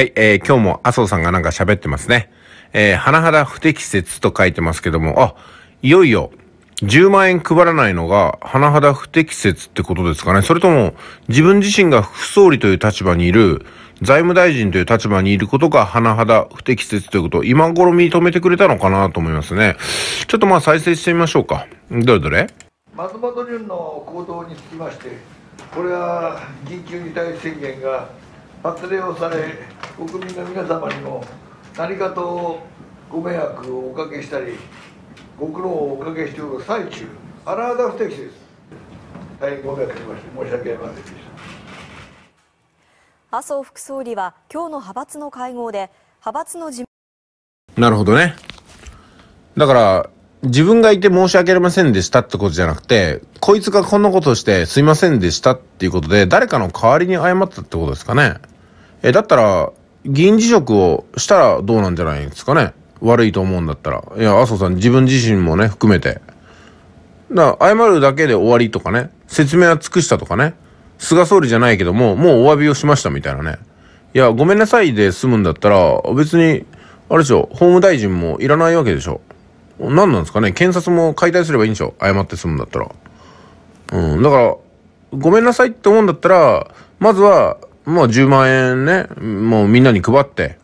はい、えー、今日も麻生さんがなんか喋ってますね。えー、甚だ不適切と書いてますけども、あ、いよいよ、10万円配らないのが、甚だ不適切ってことですかね。それとも、自分自身が副総理という立場にいる、財務大臣という立場にいることが、甚だ不適切ということを今頃認めてくれたのかなと思いますね。ちょっとまあ再生してみましょうか。どれどれ松本潤の行動につきまして、これは緊急事態宣言が発令をされ国民の皆様にも何かとご迷惑をおかけしたりご苦労をおかけしておる最中甚だ不適切大変ご迷惑しました、申し訳ありませんでした麻生副総理は今日の派閥の会合で派閥の事なるほどねだから自分がいて申し訳ありませんでしたってことじゃなくて、こいつがこんなことしてすいませんでしたっていうことで、誰かの代わりに謝ったってことですかね。えだったら、議員辞職をしたらどうなんじゃないですかね。悪いと思うんだったら。いや、麻生さん自分自身もね、含めて。だから、謝るだけで終わりとかね、説明は尽くしたとかね、菅総理じゃないけども、もうお詫びをしましたみたいなね。いや、ごめんなさいで済むんだったら、別に、あれでしょ、法務大臣もいらないわけでしょ。何なんですかね、検察も解体すればいいんでしょ、謝って済むんだったら。うん、だから、ごめんなさいって思うんだったら、まずは、まあ10万円ね、もうみんなに配って、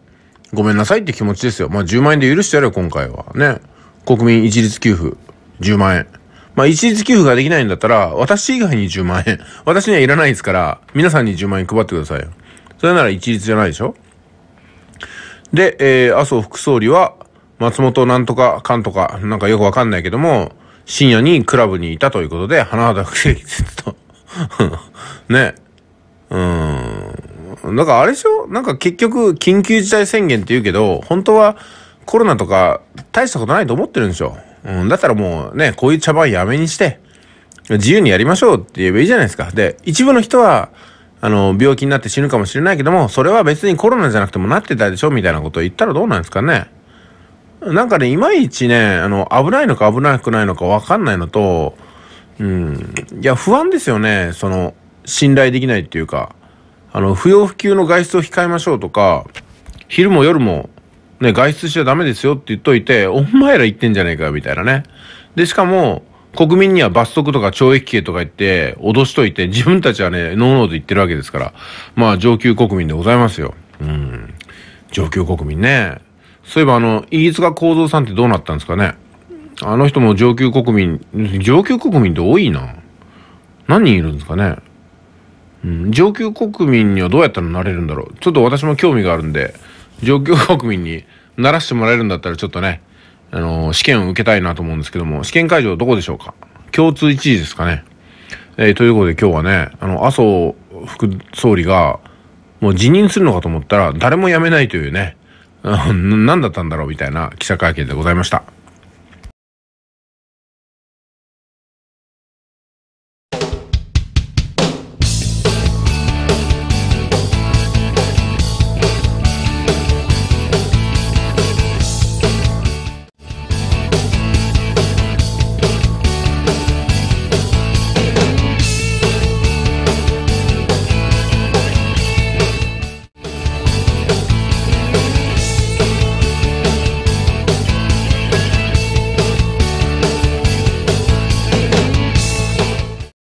ごめんなさいって気持ちですよ。まあ10万円で許してやれよ、今回は。ね。国民一律給付、10万円。まあ一律給付ができないんだったら、私以外に10万円。私にはいらないですから、皆さんに10万円配ってくださいよ。それなら一律じゃないでしょで、えー、麻生副総理は、松本なんとかかんとか、なんかよくわかんないけども、深夜にクラブにいたということで、花畑不正と。ね。うん。だからあれでしょなんか結局、緊急事態宣言って言うけど、本当はコロナとか大したことないと思ってるんでしょうん、だったらもうね、こういう茶番やめにして、自由にやりましょうって言えばいいじゃないですか。で、一部の人は、あの、病気になって死ぬかもしれないけども、それは別にコロナじゃなくてもなってたでしょみたいなことを言ったらどうなんですかね。なんかね、いまいちね、あの、危ないのか危なくないのかわかんないのと、うん、いや、不安ですよね。その、信頼できないっていうか。あの、不要不急の外出を控えましょうとか、昼も夜もね、外出しちゃダメですよって言っといて、お前ら言ってんじゃねえかよ、みたいなね。で、しかも、国民には罰則とか懲役刑とか言って、脅しといて、自分たちはね、ノーノーと言ってるわけですから。まあ、上級国民でございますよ。うん。上級国民ね。そういえば、あの、飯塚幸三さんってどうなったんですかね。あの人も上級国民、上級国民って多いな。何人いるんですかね。うん、上級国民にはどうやったらなれるんだろう。ちょっと私も興味があるんで、上級国民にならしてもらえるんだったらちょっとね、あのー、試験を受けたいなと思うんですけども、試験会場どこでしょうか共通一位ですかね。えー、ということで今日はね、あの、麻生副総理が、もう辞任するのかと思ったら、誰も辞めないというね、何だったんだろうみたいな記者会見でございました。